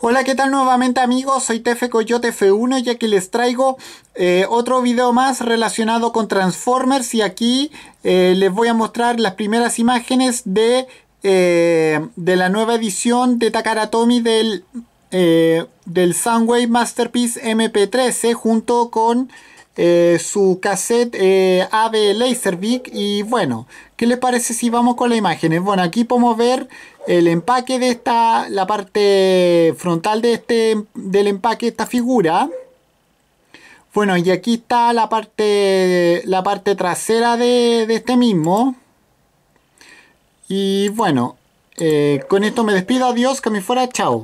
Hola, ¿qué tal nuevamente amigos? Soy Tefe Coyote F1 y aquí les traigo eh, otro video más relacionado con Transformers y aquí eh, les voy a mostrar las primeras imágenes de, eh, de la nueva edición de Takaratomi del, del Soundwave Masterpiece MP13 junto con eh, su cassette eh, AB Laserbeak y bueno, ¿qué les parece si vamos con las imágenes? Bueno, aquí podemos ver el empaque de esta, la parte frontal de este, del empaque de esta figura. Bueno, y aquí está la parte, la parte trasera de, este mismo. Y bueno, eh, con esto me despido, adiós, que me fuera, chao.